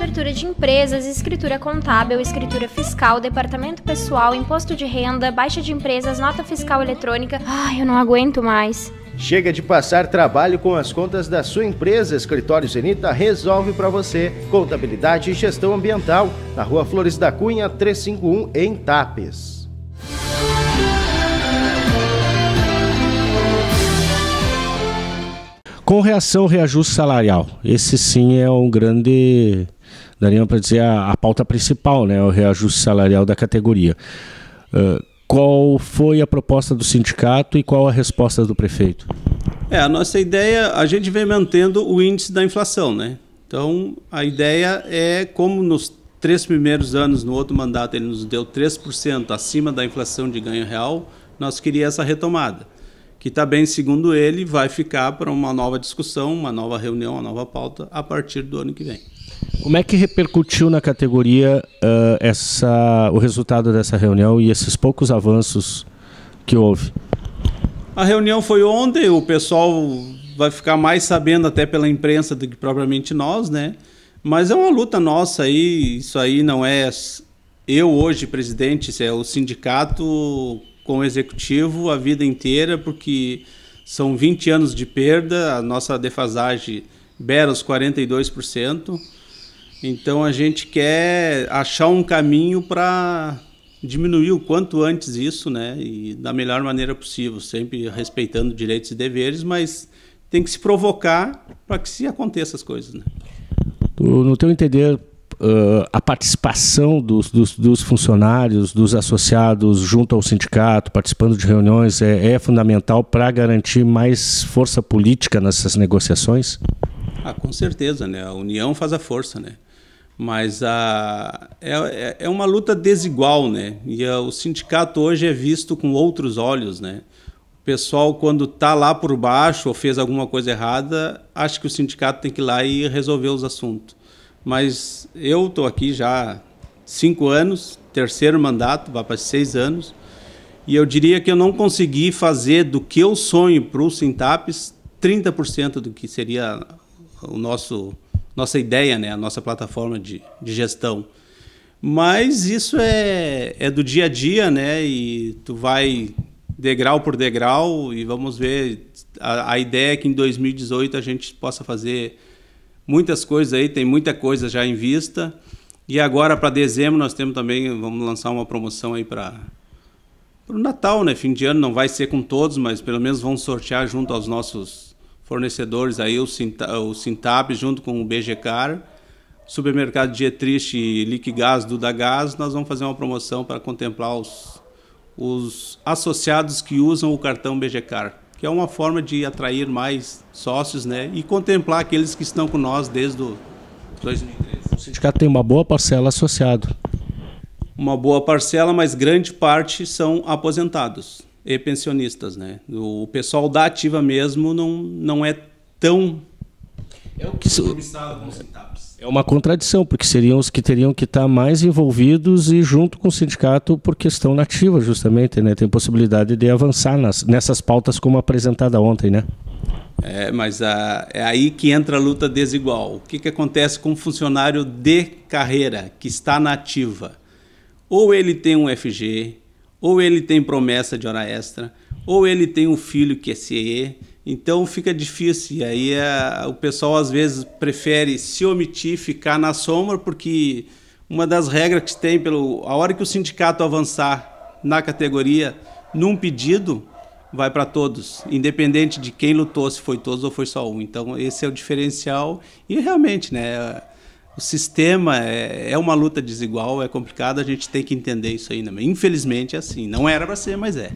abertura de empresas, escritura contábil, escritura fiscal, departamento pessoal, imposto de renda, baixa de empresas, nota fiscal eletrônica. Ai, eu não aguento mais. Chega de passar trabalho com as contas da sua empresa. Escritório Zenita resolve para você. Contabilidade e gestão ambiental, na Rua Flores da Cunha, 351, em Tapes. Com reação, reajuste salarial. Esse sim é um grande daria para dizer a, a, pauta principal, né, o reajuste salarial da categoria. Uh, qual foi a proposta do sindicato e qual a resposta do prefeito? É, a nossa ideia, a gente vem mantendo o índice da inflação, né? Então, a ideia é como nos três primeiros anos, no outro mandato, ele nos deu 3% acima da inflação de ganho real, nós queríamos essa retomada. Que também, tá segundo ele, vai ficar para uma nova discussão, uma nova reunião, uma nova pauta a partir do ano que vem. Como é que repercutiu na categoria uh, essa, o resultado dessa reunião e esses poucos avanços que houve? A reunião foi ontem, o pessoal vai ficar mais sabendo até pela imprensa do que propriamente nós, né? Mas é uma luta nossa aí, isso aí não é eu hoje presidente, isso é o sindicato com o executivo a vida inteira, porque são 20 anos de perda, a nossa defasagem beira os 42%. Então a gente quer achar um caminho para diminuir o quanto antes isso, né? E da melhor maneira possível, sempre respeitando direitos e deveres, mas tem que se provocar para que se aconteça as coisas, né? No teu entender, uh, a participação dos, dos, dos, funcionários, dos associados junto ao sindicato, participando de reuniões, é, é fundamental para garantir mais força política nessas negociações? Ah, com certeza, né? A união faz a força, né? Mas a, ah, é, é, é uma luta desigual, né? E a, ah, o sindicato hoje é visto com outros olhos, né? O pessoal, quando está lá por baixo ou fez alguma coisa errada, acha que o sindicato tem que ir lá e resolver os assuntos. Mas eu estou aqui já há cinco anos, terceiro mandato, vai para seis anos, e eu diria que eu não consegui fazer do que eu sonho para o Sintapes 30% do que seria o nosso nossa ideia, né? a nossa plataforma de, de gestão. Mas isso é, é do dia a dia, né? E tu vai degrau por degrau e vamos ver. A, a ideia é que em 2018 a gente possa fazer muitas coisas aí, tem muita coisa já em vista. E agora para dezembro nós temos também, vamos lançar uma promoção aí para o Natal, né? Fim de ano não vai ser com todos, mas pelo menos vamos sortear junto aos nossos fornecedores aí, o, Sintab junto com o BGCar, supermercado Dietrich e Liquigás do Dagás, nós vamos fazer uma promoção para contemplar os, os associados que usam o cartão BGCar, que é uma forma de atrair mais sócios né, e contemplar aqueles que estão com nós desde o 2013. O sindicato tem uma boa parcela associado. Uma boa parcela, mas grande parte são aposentados e pensionistas, né? O pessoal da ativa mesmo não, não é tão é o que É uma contradição, porque seriam os que teriam que estar tá mais envolvidos e junto com o sindicato por questão nativa, justamente, né? Tem possibilidade de avançar nas, nessas pautas como apresentada ontem, né? É, mas a, é aí que entra a luta desigual. O que, que acontece com um funcionário de carreira que está na ativa? Ou ele tem um FG, ou ele tem promessa de hora extra, ou ele tem um filho que é CE, então fica difícil. E aí o pessoal às vezes prefere se omitir, ficar na sombra, porque uma das regras que tem, pelo, a hora que o sindicato avançar na categoria, num pedido, vai para todos, independente de quem lutou, se foi todos ou foi só um. Então esse é o diferencial e realmente, né? o sistema é, é uma luta desigual, é complicado, a gente tem que entender isso aí. Infelizmente é assim. Não era para ser, mas é.